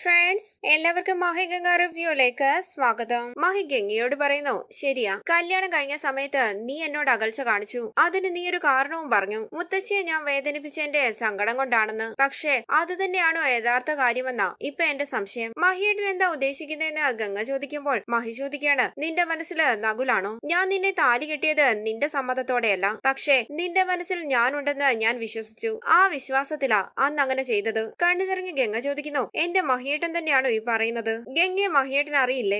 friends എല്ലാവർക്കും മഹിഗംഗ റിവ്യൂയിലേക്ക് സ്വാഗതം മഹിഗംഗയോട് പറയുന്നു ശരിയാ കല്യാണം കഴിഞ്ഞ സമയത്ത് നീ എന്നോട് അകൽച്ച കാണിച്ചു അതിന് നീ ഒരു കാരണവും പറഞ്ഞു മുത്തശ്ശിയെ ഞാൻ വേദനിപ്പിച്ചതിന്റെ സങ്കടം കൊണ്ടാണെന്ന് പക്ഷേ അത് തന്നെയാണോ യഥാർത്ഥ കാര്യമെന്നാ ഇപ്പൊ എന്റെ സംശയം മഹിയുടെ എന്താ ഉദ്ദേശിക്കുന്നതെന്ന് ഗംഗ ചോദിക്കുമ്പോൾ മഹി ചോദിക്കാണ് നിന്റെ മനസ്സിൽ നകുലാണോ ഞാൻ നിന്നെ താലി കെട്ടിയത് നിന്റെ സമ്മതത്തോടെയല്ല പക്ഷേ നിന്റെ മനസ്സിൽ ഞാനുണ്ടെന്ന് ഞാൻ വിശ്വസിച്ചു ആ വിശ്വാസത്തിലാ അന്ന് അങ്ങനെ ചെയ്തത് കണ്ണുനിറങ്ങി ഗംഗ ചോദിക്കുന്നു എന്റെ മഹിയേട്ടൻ തന്നെയാണോ ഈ പറയുന്നത് ഗംഗയെ മഹിയേട്ടൻ അറിയില്ലേ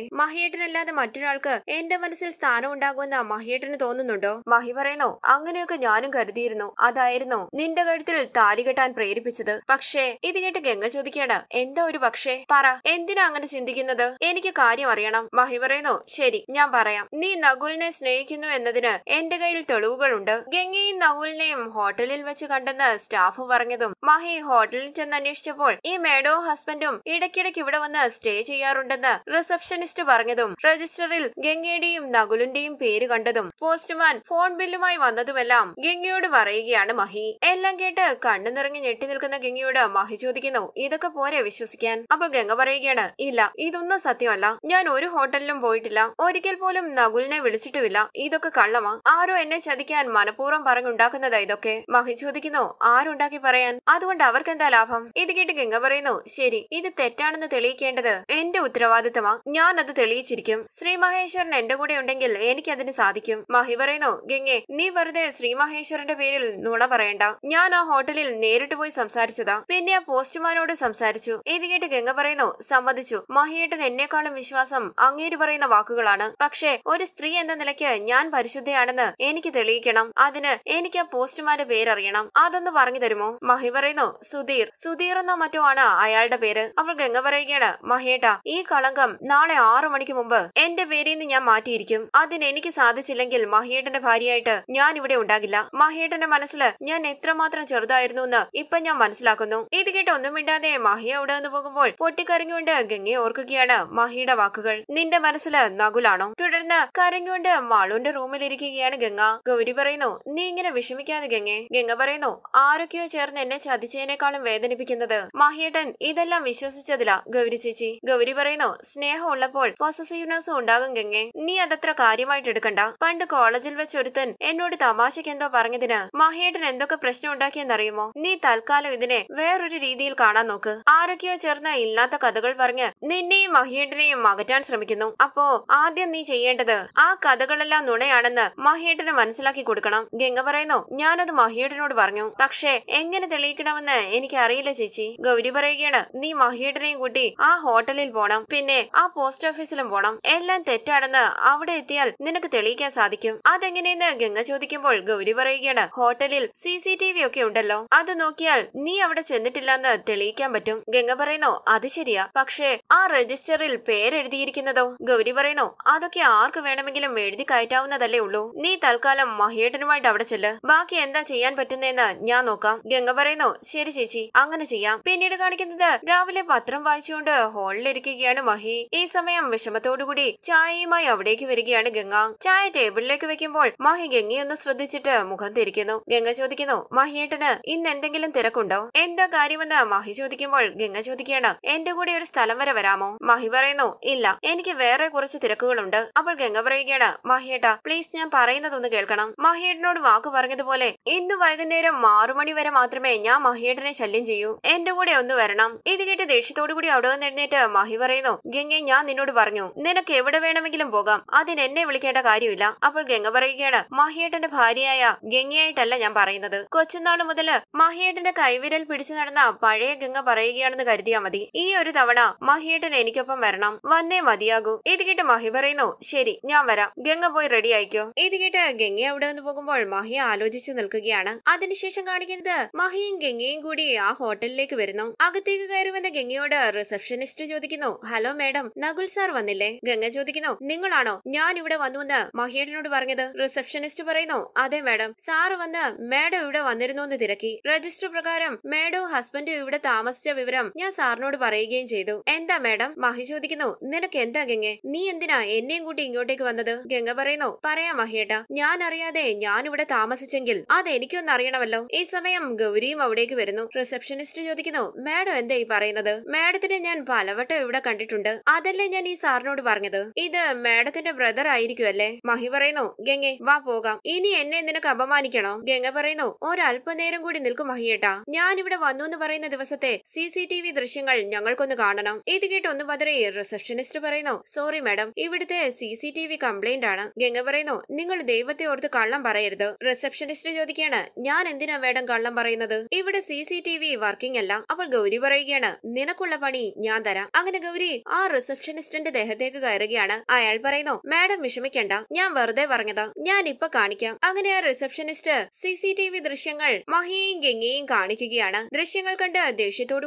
അല്ലാതെ മറ്റൊരാൾക്ക് എന്റെ മനസ്സിൽ സ്ഥാനം ഉണ്ടാകുമെന്ന് മഹിയേട്ടന് തോന്നുന്നുണ്ടോ മഹി പറയുന്നു അങ്ങനെയൊക്കെ ഞാനും കരുതിയിരുന്നു അതായിരുന്നു നിന്റെ കഴുത്തിൽ താലി കെട്ടാൻ പ്രേരിപ്പിച്ചത് പക്ഷേ ഇത് കേട്ട് ഗംഗ ചോദിക്കേണ്ട എന്താ ഒരു പക്ഷേ പറ എന്തിനാ അങ്ങനെ ചിന്തിക്കുന്നത് എനിക്ക് കാര്യം അറിയണം മഹി പറയുന്നു ശരി ഞാൻ പറയാം നീ നകുലിനെ സ്നേഹിക്കുന്നു എന്നതിന് എന്റെ കയ്യിൽ തെളിവുകളുണ്ട് ഗംഗയും നകുലിനെയും ഹോട്ടലിൽ വെച്ച് കണ്ടെന്ന് സ്റ്റാഫ് പറഞ്ഞതും മഹി ഹോട്ടലിൽ ചെന്ന് അന്വേഷിച്ചപ്പോൾ ഈ മേഡോ ഹസ്ബൻഡും ഇടയ്ക്കിടയ്ക്ക് ഇവിടെ വന്ന് സ്റ്റേ ചെയ്യാറുണ്ടെന്ന് റിസപ്ഷനിസ്റ്റ് പറഞ്ഞതും രജിസ്റ്ററിൽ ഗംഗയുടെയും നകുലിന്റെയും പേര് കണ്ടതും പോസ്റ്റ്മാൻ ഫോൺ ബില്ലുമായി വന്നതുമെല്ലാം ഗംഗയോട് പറയുകയാണ് മഹി എല്ലാം കേട്ട് കണ്ണു നിറഞ്ഞ് ഞെട്ടി നിൽക്കുന്ന ഗംഗയോട് മഹി ചോദിക്കുന്നു ഇതൊക്കെ പോരെ വിശ്വസിക്കാൻ അപ്പോൾ ഗംഗ പറയുകയാണ് ഇല്ല ഇതൊന്നും സത്യമല്ല ഞാൻ ഒരു ഹോട്ടലിലും പോയിട്ടില്ല ഒരിക്കൽ പോലും നകുലിനെ വിളിച്ചിട്ടുമില്ല ഇതൊക്കെ കള്ളമാ ആരോ എന്നെ ചതിക്കാൻ മനഃപൂർവ്വം പറഞ്ഞുണ്ടാക്കുന്നതാ ഇതൊക്കെ മഹി ചോദിക്കുന്നു ആരുണ്ടാക്കി പറയാൻ അതുകൊണ്ട് അവർക്ക് എന്താ ലാഭം ഇത് കേട്ട് ഗംഗ പറയുന്നു ശരി ഇത് തെറ്റാണെന്ന് തെളിയിക്കേണ്ടത് എന്റെ ഉത്തരവാദിത്തമാ ഞാൻ അത് തെളിയിച്ചിരിക്കും ശ്രീ മഹേശ്വരൻ എന്റെ കൂടെ ഉണ്ടെങ്കിൽ എനിക്ക് അതിന് സാധിക്കും മഹി പറയുന്നു ഗംഗെ നീ വെറുതെ ശ്രീ മഹേശ്വരന്റെ പേരിൽ നുണ പറയണ്ട ഞാൻ ആ ഹോട്ടലിൽ നേരിട്ട് പോയി സംസാരിച്ചതാ പിന്നെ ആ പോസ്റ്റ്മാനോട് സംസാരിച്ചു ഇത് കേട്ട് ഗംഗ പറയുന്നു സമ്മതിച്ചു മഹിയേട്ടൻ എന്നെക്കാളും വിശ്വാസം അങ്ങേര് പറയുന്ന വാക്കുകളാണ് പക്ഷേ ഒരു സ്ത്രീ എന്ന നിലയ്ക്ക് ഞാൻ പരിശുദ്ധയാണെന്ന് എനിക്ക് തെളിയിക്കണം അതിന് എനിക്ക് ആ പോസ്റ്റ്മാന്റെ പേരറിയണം അതൊന്ന് പറഞ്ഞു തരുമോ മഹി പറയുന്നു സുധീർ സുധീർ എന്നോ മറ്റോ ആണ് അയാളുടെ പേര് അവൾ ഗംഗ പറയുകയാണ് മഹേട്ട ഈ കളങ്കം നാളെ ആറു മണിക്ക് മുമ്പ് എന്റെ പേരിൽ നിന്ന് ഞാൻ മാറ്റിയിരിക്കും അതിന് എനിക്ക് സാധിച്ചില്ലെങ്കിൽ മഹേട്ടന്റെ ഭാര്യയായിട്ട് ഞാൻ ഇവിടെ ഉണ്ടാകില്ല മഹേട്ടന്റെ മനസ്സിൽ ഞാൻ എത്രമാത്രം ചെറുതായിരുന്നു എന്ന് ഇപ്പൊ ഞാൻ മനസ്സിലാക്കുന്നു ഇത് കേട്ട് ഒന്നും മിണ്ടാതെ മഹിയ അവിടെ നിന്ന് പോകുമ്പോൾ പൊട്ടിക്കരങ്ങുകൊണ്ട് ഗംഗയെ ഓർക്കുകയാണ് മഹിയുടെ വാക്കുകൾ നിന്റെ മനസ്സിൽ നകുലാണോ തുടർന്ന് കരഞ്ഞുകൊണ്ട് റൂമിൽ ഇരിക്കുകയാണ് ഗംഗ ഗൗരി പറയുന്നു നീ ഇങ്ങനെ വിഷമിക്കാതെ ഗംഗെ ഗംഗ പറയുന്നു ആരൊക്കെയോ ചേർന്ന് എന്നെ ചതിച്ചതിനേക്കാളും വേദനിപ്പിക്കുന്നത് മഹിയേട്ടൻ ഇതെല്ലാം വിശ്വസി വിശ്വസിച്ചതില ഗൗരി ചേച്ചി ഗൗരി പറയുന്നു സ്നേഹം ഉള്ളപ്പോൾ പോസസീവ്നെസ് ഉണ്ടാകും ഗംഗെ നീ അതത്ര കാര്യമായിട്ട് എടുക്കണ്ട പണ്ട് കോളേജിൽ വെച്ച് ഒരുത്തൻ എന്നോട് തമാശയ്ക്ക് എന്തോ പറഞ്ഞതിന് മഹേട്ടൻ എന്തൊക്കെ പ്രശ്നം ഉണ്ടാക്കിയെന്നറിയുമോ നീ തൽക്കാലം ഇതിനെ വേറൊരു രീതിയിൽ കാണാൻ നോക്ക് ആരൊക്കെയോ ചേർന്ന ഇല്ലാത്ത കഥകൾ പറഞ്ഞ് നിന്നെയും മഹേട്ടനെയും അകറ്റാൻ ശ്രമിക്കുന്നു അപ്പോ ആദ്യം നീ ചെയ്യേണ്ടത് ആ കഥകളെല്ലാം നുണയാണെന്ന് മഹേട്ടന് മനസ്സിലാക്കി കൊടുക്കണം ഗംഗ പറയുന്നു ഞാനത് മഹിയേട്ടനോട് പറഞ്ഞു പക്ഷേ എങ്ങനെ തെളിയിക്കണമെന്ന് എനിക്കറിയില്ല ചേച്ചി ഗൗരി പറയുകയാണ് നീ മഹിയ വഹീഡിനെയും കൂട്ടി ആ ഹോട്ടലിൽ പോണം പിന്നെ ആ പോസ്റ്റ് ഓഫീസിലും പോണം എല്ലാം തെറ്റാണെന്ന് അവിടെ എത്തിയാൽ നിനക്ക് തെളിയിക്കാൻ സാധിക്കും അതെങ്ങനെയെന്ന് ഗംഗ ചോദിക്കുമ്പോൾ ഗൗരി പറയുകയാണ് ഹോട്ടലിൽ സി സി ടി വി ഒക്കെ ഉണ്ടല്ലോ അത് നോക്കിയാൽ നീ അവിടെ ചെന്നിട്ടില്ലെന്ന് തെളിയിക്കാൻ പറ്റും ഗംഗ പറയുന്നോ അത് ശരിയാ പക്ഷേ ആ രജിസ്റ്ററിൽ പേരെഴുതിയിരിക്കുന്നതോ ഗൗരി പറയുന്നോ അതൊക്കെ ആർക്ക് വേണമെങ്കിലും എഴുതി കയറ്റാവുന്നതല്ലേ ഉള്ളൂ നീ തൽക്കാലം മഹീഡനുമായിട്ട് അവിടെ ചെല്ല് ബാക്കി എന്താ ചെയ്യാൻ പറ്റുന്നതെന്ന് ഞാൻ നോക്കാം ഗംഗ പറയുന്നോ ശരി ചേച്ചി അങ്ങനെ ചെയ്യാം പിന്നീട് കാണിക്കുന്നത് രാവിലെ പത്രം വായിച്ചുകൊണ്ട് ഹോളിലിരിക്കുകയാണ് മഹി ഈ സമയം വിഷമത്തോടുകൂടി ചായയുമായി അവിടേക്ക് വരികയാണ് ഗംഗ ചായ ടേബിളിലേക്ക് വെക്കുമ്പോൾ മഹി ഗംഗയൊന്ന് ശ്രദ്ധിച്ചിട്ട് മുഖം തിരിക്കുന്നു ഗംഗ ചോദിക്കുന്നു മഹിയേട്ടന് ഇന്ന് എന്തെങ്കിലും തിരക്കുണ്ടോ എന്താ കാര്യമെന്ന് മഹി ചോദിക്കുമ്പോൾ ഗംഗ ചോദിക്കുകയാണ് എന്റെ കൂടെ ഒരു സ്ഥലം വരെ വരാമോ മഹി പറയുന്നു ഇല്ല എനിക്ക് വേറെ കുറച്ച് തിരക്കുകളുണ്ട് അപ്പോൾ ഗംഗ പറയുകയാണ് മഹിയേട്ട പ്ലീസ് ഞാൻ പറയുന്നതൊന്ന് കേൾക്കണം മഹിയേട്ടനോട് വാക്ക് പറഞ്ഞതുപോലെ ഇന്ന് വൈകുന്നേരം ആറു മണി വരെ മാത്രമേ ഞാൻ മഹിയേട്ടനെ ശല്യം ചെയ്യൂ എന്റെ കൂടെ ഒന്ന് വരണം ഇത് കേട്ട് ദേഷ്യത്തോടു കൂടി അവിടെ നിന്ന് എഴുന്നേറ്റ് മഹി പറയുന്നു ഗംഗെ ഞാൻ നിന്നോട് പറഞ്ഞു നിനക്ക് എവിടെ വേണമെങ്കിലും പോകാം അതിന് എന്നെ വിളിക്കേണ്ട കാര്യമില്ല അപ്പോൾ ഗംഗ പറയുകയാണ് മഹിയേട്ടന്റെ ഭാര്യയായ ഗംഗയായിട്ടല്ല ഞാൻ പറയുന്നത് കൊച്ചുനാള് മുതൽ മഹിയേട്ടന്റെ കൈവിരൽ പിടിച്ചു നടന്ന പഴയ ഗംഗ പറയുകയാണെന്ന് കരുതിയാ മതി ഈ ഒരു തവണ മഹിയേട്ടൻ എനിക്കൊപ്പം വരണം വന്നേ മതിയാകൂ ഇത് കേട്ട് മഹി പറയുന്നു ശരി ഞാൻ വരാം ഗംഗ പോയി റെഡി ആയിക്കോ ഇത് കേട്ട് ഗംഗ അവിടെ നിന്ന് പോകുമ്പോൾ മഹി ആലോചിച്ച് നിൽക്കുകയാണ് അതിനുശേഷം കാണിക്കുന്നത് മഹിയും ഗംഗയും കൂടി ആ ഹോട്ടലിലേക്ക് വരുന്നു അകത്തേക്ക് കയറുമെന്ന ഗംഗ ഗംഗയോട് റിസപ്ഷനിസ്റ്റ് ചോദിക്കുന്നു ഹലോ മേഡം നകുൽ സാർ വന്നില്ലേ ഗംഗ ചോദിക്കുന്നു നിങ്ങളാണോ ഞാൻ ഇവിടെ എന്ന് മഹേടനോട് പറഞ്ഞത് റിസപ്ഷനിസ്റ്റ് പറയുന്നു അതെ മേഡം സാറ് വന്ന് മേഡം ഇവിടെ വന്നിരുന്നു എന്ന് തിരക്കി രജിസ്റ്റർ പ്രകാരം മേഡവും ഹസ്ബൻഡും ഇവിടെ താമസിച്ച വിവരം ഞാൻ സാറിനോട് പറയുകയും ചെയ്തു എന്താ മേഡം മഹി ചോദിക്കുന്നു നിനക്ക് എന്താ ഗംഗെ നീ എന്തിനാ എന്നെയും കൂട്ടി ഇങ്ങോട്ടേക്ക് വന്നത് ഗംഗ പറയുന്നു പറയാം മഹിയേട്ട ഞാൻ അറിയാതെ ഞാൻ ഇവിടെ താമസിച്ചെങ്കിൽ അത് എനിക്കൊന്നറിയണമല്ലോ ഈ സമയം ഗൗരിയും അവിടേക്ക് വരുന്നു റിസപ്ഷനിസ്റ്റ് ചോദിക്കുന്നു മാഡം എന്താ ഈ പറയുന്നത് മാഡത്തിനെ ഞാൻ പലവട്ടം ഇവിടെ കണ്ടിട്ടുണ്ട് അതല്ലേ ഞാൻ ഈ സാറിനോട് പറഞ്ഞത് ഇത് മാഡത്തിന്റെ ബ്രദർ ആയിരിക്കുമല്ലേ മഹി പറയുന്നു ഗംഗെ വാ പോകാം ഇനി എന്നെ നിനക്ക് അപമാനിക്കണോ ഗംഗ പറയുന്നു ഒരല്പനേരം കൂടി നിൽക്കും മഹിയേട്ടാ ഞാൻ ഇവിടെ വന്നു എന്ന് പറയുന്ന ദിവസത്തെ സി സി ടി വി ദൃശ്യങ്ങൾ ഞങ്ങൾക്കൊന്ന് കാണണം ഇത് കേട്ട് ഒന്ന് റിസപ്ഷനിസ്റ്റ് പറയുന്നു സോറി മാഡം ഇവിടുത്തെ C C T V complaint ആണ് ഗംഗ പറയുന്നു നിങ്ങൾ ദൈവത്തെ ഓർത്ത് കള്ളം പറയരുത് റിസപ്ഷനിസ്റ്റ് ചോദിക്കുകയാണ് ഞാൻ എന്തിനാ മാഡം കള്ളം പറയുന്നത് ഇവിടെ C C T V working അല്ല അപ്പോൾ ഗൗരി പറയുകയാണ് നിനക്കുള്ള പണി ഞാൻ തരാം അങ്ങനെ ഗൗരി ആ റിസപ്ഷനിസ്റ്റിന്റെ ദേഹത്തേക്ക് കയറുകയാണ് അയാൾ പറയുന്നു മാഡം വിഷമിക്കണ്ട ഞാൻ വെറുതെ പറഞ്ഞതാ ഞാൻ ഇപ്പൊ കാണിക്കാം അങ്ങനെ ആ receptionist C C T V ദൃശ്യങ്ങൾ മഹിയെയും ഗംഗയും കാണിക്കുകയാണ് ദൃശ്യങ്ങൾ കണ്ട്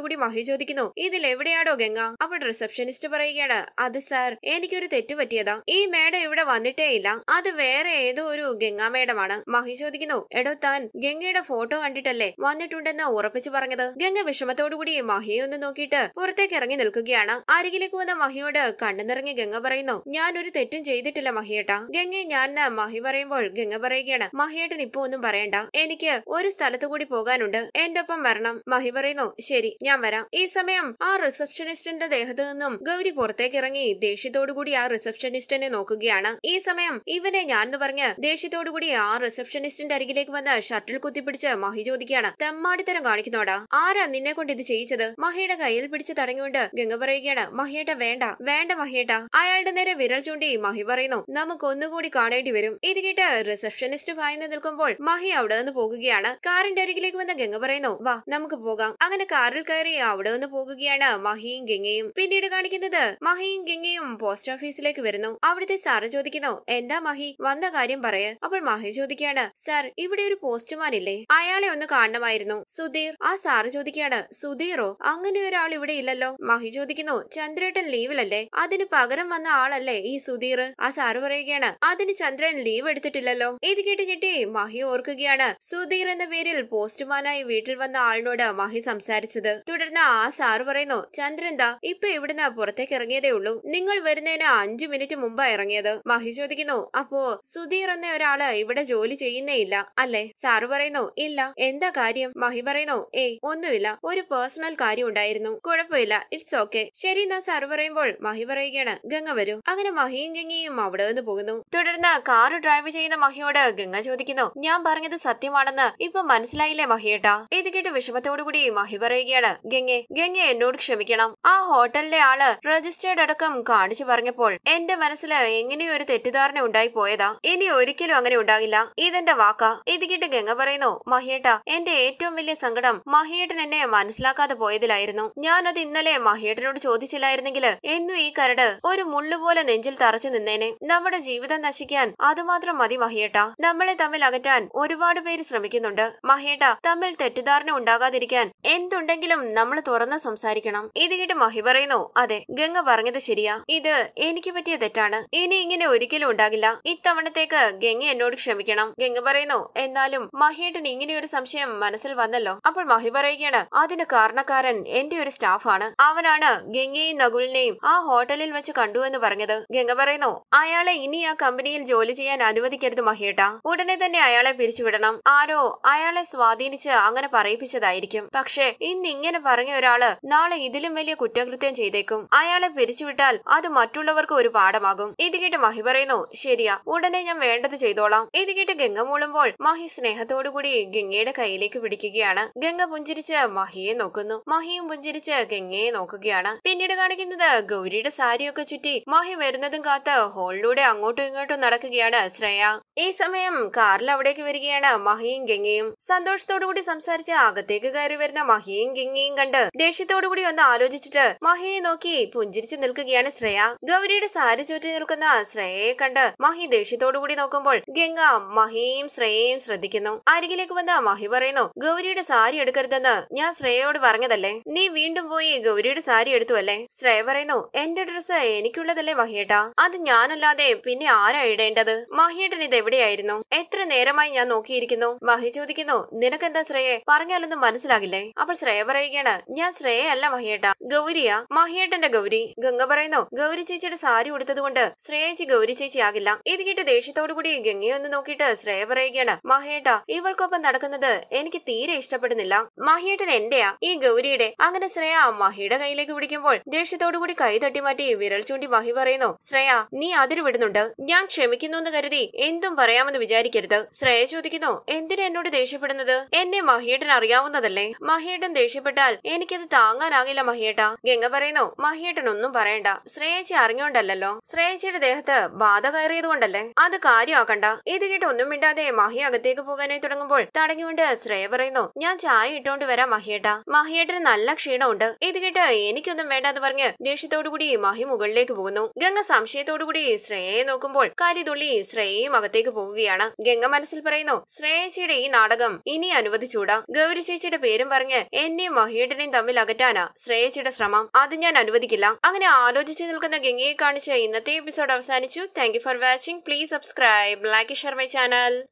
കൂടി മഹി ചോദിക്കുന്നു ഇതിൽ എവിടെയാടോ ഗംഗ അവൾ റിസപ്ഷനിസ്റ്റ് പറയുകയാണ് അത് സാർ എനിക്കൊരു തെറ്റ് പറ്റിയതാ ഈ മേഡം ഇവിടെ വന്നിട്ടേ ഇല്ല അത് വേറെ ഏതോ ഒരു ഗംഗ മേഡമാണ് മഹി ചോദിക്കുന്നു എടോ താൻ ഗംഗയുടെ ഫോട്ടോ കണ്ടിട്ടല്ലേ വന്നിട്ടുണ്ടെന്ന് ഉറപ്പിച്ചു പറഞ്ഞത് ഗംഗ കൂടി മഹിയെ ഒന്ന് നോക്കി കെട്ടിയിട്ട് പുറത്തേക്ക് ഇറങ്ങി നിൽക്കുകയാണ് അരികിലേക്ക് വന്ന മഹിയോട് കണ്ണു നിറങ്ങി ഗംഗ പറയുന്നു ഞാൻ ഒരു തെറ്റും ചെയ്തിട്ടില്ല മഹിയേട്ട ഗംഗയെ ഞാൻ മഹി പറയുമ്പോൾ ഗംഗ പറയുകയാണ് മഹിയേട്ടൻ ഇപ്പൊ ഒന്നും പറയണ്ട എനിക്ക് ഒരു സ്ഥലത്തു കൂടി പോകാനുണ്ട് എന്റെ ഒപ്പം വരണം മഹി പറയുന്നു ശരി ഞാൻ വരാം ഈ സമയം ആ റിസപ്ഷനിസ്റ്റിന്റെ ദേഹത്ത് നിന്നും ഗൗരി പുറത്തേക്ക് ഇറങ്ങി ദേഷ്യത്തോടുകൂടി ആ റിസപ്ഷനിസ്റ്റിനെ നോക്കുകയാണ് ഈ സമയം ഇവനെ ഞാൻ എന്ന് പറഞ്ഞ് ദേഷ്യത്തോടുകൂടി ആ റിസപ്ഷനിസ്റ്റിന്റെ അരികിലേക്ക് വന്ന് ഷട്ടിൽ കുത്തിപ്പിടിച്ച് മഹി ചോദിക്കുകയാണ് തെമ്മാടിത്തരം കാണിക്കുന്നോടാ ആരാ നിന്നെ കൊണ്ട് ഇത് ചെയ്യിച്ചത് മഹിയുടെ കൈ കയ്യിൽ പിടിച്ച് തടങ്ങിയുണ്ട് ഗംഗ പറയുകയാണ് മഹിയേട്ട വേണ്ട വേണ്ട മഹിയേട്ട അയാളുടെ നേരെ വിരൽ ചൂണ്ടി മഹി പറയുന്നു നമുക്ക് ഒന്നുകൂടി കാണേണ്ടി വരും ഇത് കേട്ട് റിസപ്ഷനിസ്റ്റ് ഭയന്ന് നിൽക്കുമ്പോൾ മഹി അവിടെ നിന്ന് പോകുകയാണ് കാറിന്റെ അരികിലേക്ക് വന്ന ഗംഗ പറയുന്നു വാ നമുക്ക് പോകാം അങ്ങനെ കാറിൽ കയറി അവിടെ നിന്ന് പോകുകയാണ് മഹിയും ഗംഗയും പിന്നീട് കാണിക്കുന്നത് മഹിയും ഗംഗയും പോസ്റ്റ് ഓഫീസിലേക്ക് വരുന്നു അവിടുത്തെ സാറ് ചോദിക്കുന്നു എന്താ മഹി വന്ന കാര്യം പറയ അപ്പോൾ മഹി ചോദിക്കുകയാണ് സാർ ഇവിടെ ഒരു പോസ്റ്റ്മാൻ ഇല്ലേ അയാളെ ഒന്ന് കാണണമായിരുന്നു സുധീർ ആ സാറ് ചോദിക്കുകയാണ് സുധീറോ അങ്ങനെ ഒരാൾ ഒരാൾ ഇവിടെ ഇല്ലല്ലോ മഹി ചോദിക്കുന്നു ചന്ദ്രേട്ടൻ ലീവിലല്ലേ അതിന് പകരം വന്ന ആളല്ലേ ഈ സുധീർ ആ സാറ് പറയുകയാണ് അതിന് ചന്ദ്രൻ ലീവ് എടുത്തിട്ടില്ലല്ലോ ഇത് കേട്ട് ഞെട്ടി മഹി ഓർക്കുകയാണ് സുധീർ എന്ന പേരിൽ പോസ്റ്റ്മാനായി വീട്ടിൽ വന്ന ആളിനോട് മഹി സംസാരിച്ചത് തുടർന്ന് ആ സാറ് പറയുന്നു ചന്ദ്രൻ ദാ ഇപ്പൊ ഇവിടുന്ന് പുറത്തേക്ക് ഇറങ്ങിയതേ ഉള്ളൂ നിങ്ങൾ വരുന്നതിന് അഞ്ചു മിനിറ്റ് മുമ്പാ ഇറങ്ങിയത് മഹി ചോദിക്കുന്നു അപ്പോ സുധീർ എന്ന ഒരാള് ഇവിടെ ജോലി ചെയ്യുന്നേ ഇല്ല അല്ലെ സാറ് പറയുന്നു ഇല്ല എന്താ കാര്യം മഹി പറയുന്നു ഏയ് ഒന്നുമില്ല ഒരു പേഴ്സണൽ കാര്യം ഉണ്ടായിരുന്നു കുഴപ്പമില്ല ഇറ്റ്സ് ഓക്കെ ശരി എന്നാ സാർ പറയുമ്പോൾ മഹി പറയുകയാണ് ഗംഗ വരൂ അങ്ങനെ മഹിയും ഗംഗയും അവിടെ നിന്ന് പോകുന്നു തുടർന്ന് കാർ ഡ്രൈവ് ചെയ്യുന്ന മഹിയോട് ഗംഗ ചോദിക്കുന്നു ഞാൻ പറഞ്ഞത് സത്യമാണെന്ന് ഇപ്പൊ മനസ്സിലായില്ലേ മഹിയേട്ടാ ഇത് കേട്ട് വിഷമത്തോടുകൂടി മഹി പറയുകയാണ് ഗംഗെ ഗംഗെ എന്നോട് ക്ഷമിക്കണം ആ ഹോട്ടലിലെ ആള് രജിസ്റ്റേർഡ് അടക്കം കാണിച്ചു പറഞ്ഞപ്പോൾ എന്റെ മനസ്സിൽ എങ്ങനെയൊരു ഒരു തെറ്റിദ്ധാരണ ഉണ്ടായി പോയതാ ഇനി ഒരിക്കലും അങ്ങനെ ഉണ്ടാകില്ല ഇതെന്റെ വാക്ക ഇത് കേട്ട് ഗംഗ പറയുന്നു മഹിയേട്ട എന്റെ ഏറ്റവും വലിയ സങ്കടം മഹിയേട്ടൻ എന്നെ മനസ്സിലാക്കാതെ പോയതിലായിരുന്നു ഞാനത് ഇന്നലെ മഹേട്ടനോട് ചോദിച്ചില്ലായിരുന്നെങ്കിൽ എന്നു ഈ കരട് ഒരു മുള്ളുപോലെ നെഞ്ചിൽ തറച്ചു നിന്നേനെ നമ്മുടെ ജീവിതം നശിക്കാൻ അതുമാത്രം മതി മഹിയേട്ട നമ്മളെ തമ്മിൽ അകറ്റാൻ ഒരുപാട് പേര് ശ്രമിക്കുന്നുണ്ട് മഹേട്ട തമ്മിൽ തെറ്റിദ്ധാരണ ഉണ്ടാകാതിരിക്കാൻ എന്തുണ്ടെങ്കിലും നമ്മൾ തുറന്ന് സംസാരിക്കണം ഇത് കേട്ട് മഹി പറയുന്നു അതെ ഗംഗ പറഞ്ഞത് ശരിയാ ഇത് എനിക്ക് പറ്റിയ തെറ്റാണ് ഇനി ഇങ്ങനെ ഒരിക്കലും ഉണ്ടാകില്ല ഇത്തവണത്തേക്ക് ഗംഗ എന്നോട് ക്ഷമിക്കണം ഗംഗ പറയുന്നു എന്നാലും മഹേട്ടൻ ഇങ്ങനെ ഒരു സംശയം മനസ്സിൽ വന്നല്ലോ അപ്പോൾ മഹി പറയുകയാണ് അതിന് കാരണക്കാരൻ എന്റെ ഒരു സ്റ്റാഫാണ് അവനാണ് ഗംഗയും നകുലിനെയും ആ ഹോട്ടലിൽ വെച്ച് കണ്ടുവെന്ന് പറഞ്ഞത് ഗംഗ പറയുന്നു അയാളെ ഇനി ആ കമ്പനിയിൽ ജോലി ചെയ്യാൻ അനുവദിക്കരുത് മഹേട്ട ഉടനെ തന്നെ അയാളെ പിരിച്ചുവിടണം ആരോ അയാളെ സ്വാധീനിച്ച് അങ്ങനെ പറയിപ്പിച്ചതായിരിക്കും പക്ഷേ ഇന്ന് ഇങ്ങനെ പറഞ്ഞ ഒരാള് നാളെ ഇതിലും വലിയ കുറ്റകൃത്യം ചെയ്തേക്കും അയാളെ പിരിച്ചുവിട്ടാൽ അത് മറ്റുള്ളവർക്ക് ഒരു പാഠമാകും ഇത് കേട്ട് മഹി പറയുന്നു ശരിയാ ഉടനെ ഞാൻ വേണ്ടത് ചെയ്തോളാം ഇത് കേട്ട് ഗംഗ മൂളുമ്പോൾ മഹി സ്നേഹത്തോടുകൂടി ഗംഗയുടെ കയ്യിലേക്ക് പിടിക്കുകയാണ് ഗംഗ പുഞ്ചിരിച്ച് മഹിയെ നോക്കുന്നു മഹിയും പുഞ്ചിരി ധരിച്ച് ഗംഗയെ നോക്കുകയാണ് പിന്നീട് കാണിക്കുന്നത് ഗൗരിയുടെ സാരിയൊക്കെ ചുറ്റി മോഹി വരുന്നതും കാത്ത് ഹോളിലൂടെ അങ്ങോട്ടും ഇങ്ങോട്ടും നടക്കുകയാണ് ശ്രേയ ഈ സമയം കാറിൽ അവിടേക്ക് വരികയാണ് മഹിയും ഗംഗയും സന്തോഷത്തോടുകൂടി സംസാരിച്ച് അകത്തേക്ക് കയറി വരുന്ന മഹിയും ഗംഗയും കണ്ട് ദേഷ്യത്തോടുകൂടി ഒന്ന് ആലോചിച്ചിട്ട് മഹിയെ നോക്കി പുഞ്ചിരിച്ചു നിൽക്കുകയാണ് ശ്രേയ ഗൗരിയുടെ സാരി ചുറ്റി നിൽക്കുന്ന ശ്രേയയെ കണ്ട് മഹി ദേഷ്യത്തോടുകൂടി നോക്കുമ്പോൾ ഗംഗ മഹിയെയും ശ്രേയയും ശ്രദ്ധിക്കുന്നു അരികിലേക്ക് വന്ന മഹി പറയുന്നു ഗൗരിയുടെ സാരി എടുക്കരുതെന്ന് ഞാൻ ശ്രേയയോട് പറഞ്ഞതല്ലേ നീ വീണ്ടും പോയി ഗൗരിയുടെ സാരി എടുത്തു അല്ലേ ശ്രേയ പറയുന്നു എന്റെ ഡ്രസ്സ് എനിക്കുള്ളതല്ലേ മഹിയേട്ടാ അത് ഞാനല്ലാതെ പിന്നെ ആരാ ഇടേണ്ടത് മഹിയേട്ടൻ ഇത് എവിടെയായിരുന്നു എത്ര നേരമായി ഞാൻ നോക്കിയിരിക്കുന്നു മഹി ചോദിക്കുന്നു നിനക്കെന്താ ശ്രേയെ പറഞ്ഞാലൊന്നും മനസ്സിലാകില്ലേ അപ്പോൾ ശ്രേയ പറയുകയാണ് ഞാൻ ശ്രേയ അല്ല മഹിയേട്ട ഗൗരിയ മഹിയേട്ടന്റെ ഗൗരി ഗംഗ പറയുന്നു ഗൗരി ചേച്ചിയുടെ സാരി ഉടുത്തതുകൊണ്ട് ശ്രേയച്ചി ഗൗരി ചേച്ചി ആകില്ല ഇത് കിട്ടി ദേഷ്യത്തോടുകൂടി ഗംഗയൊന്ന് നോക്കിയിട്ട് ശ്രേയ പറയുകയാണ് മഹേട്ടാ ഇവൾക്കൊപ്പം നടക്കുന്നത് എനിക്ക് തീരെ ഇഷ്ടപ്പെടുന്നില്ല മഹിയേട്ടൻ എന്റെയാ ഈ ഗൗരിയുടെ അങ്ങനെ ശ്രേയ മഹിയുടെ കയ്യിലേക്ക് പിടിക്കുമ്പോൾ കൂടി കൈ തട്ടിമാറ്റി വിരൽ ചൂണ്ടി മഹി പറയുന്നു ശ്രേയ നീ അതിര് വിടുന്നുണ്ട് ഞാൻ ക്ഷമിക്കുന്നു എന്ന് കരുതി എന്തും പറയാമെന്ന് വിചാരിക്കരുത് ശ്രേയ ചോദിക്കുന്നു എന്തിനാ എന്നോട് ദേഷ്യപ്പെടുന്നത് എന്നെ മഹിയേട്ടൻ അറിയാവുന്നതല്ലേ മഹിയേട്ടൻ ദേഷ്യപ്പെട്ടാൽ എനിക്കത് താങ്ങാനാകില്ല മഹിയേട്ട ഗംഗ പറയുന്നു മഹിയേട്ടൻ ഒന്നും പറയണ്ട ശ്രേയച്ചി അറിഞ്ഞോണ്ടല്ലോ ശ്രേയച്ചിയുടെ ദേഹത്ത് ബാധ കയറിയതുകൊണ്ടല്ലേ അത് കാര്യമാക്കണ്ട ഇത് കേട്ട് ഒന്നും മിണ്ടാതെ മഹി അകത്തേക്ക് പോകാനായി തുടങ്ങുമ്പോൾ തടങ്ങിക്കൊണ്ട് ശ്രേയ പറയുന്നു ഞാൻ ചായ ഇട്ടോണ്ട് വരാം മഹിയേട്ട മഹിയേട്ടന് നല്ല ക്ഷീണം ഉണ്ട് ഇത് കേട്ട് എനിക്കൊന്നും വേണ്ടാന്ന് പറഞ്ഞ് ദേഷ്യത്തോടുകൂടി മഹി മുകളിലേക്ക് പോകുന്നു ഗംഗ സംശയത്തോടുകൂടി ശ്രേയയെ നോക്കുമ്പോൾ കാലിതുള്ളി ശ്രേയയും അകത്തേക്ക് പോവുകയാണ് ഗംഗ മനസ്സിൽ പറയുന്നു ശ്രേയച്ചിയുടെ ഈ നാടകം ഇനി അനുവദിച്ചൂടാ ഗൗരി ചേച്ചിയുടെ പേരും പറഞ്ഞ് എന്നെയും മഹിയുടനെയും തമ്മിൽ അകറ്റാനാ ശ്രേയച്ചിയുടെ ശ്രമം അത് ഞാൻ അനുവദിക്കില്ല അങ്ങനെ ആലോചിച്ച് നിൽക്കുന്ന ഗംഗയെ കാണിച്ച ഇന്നത്തെ എപ്പിസോഡ് അവസാനിച്ചു thank for watching please subscribe like share my channel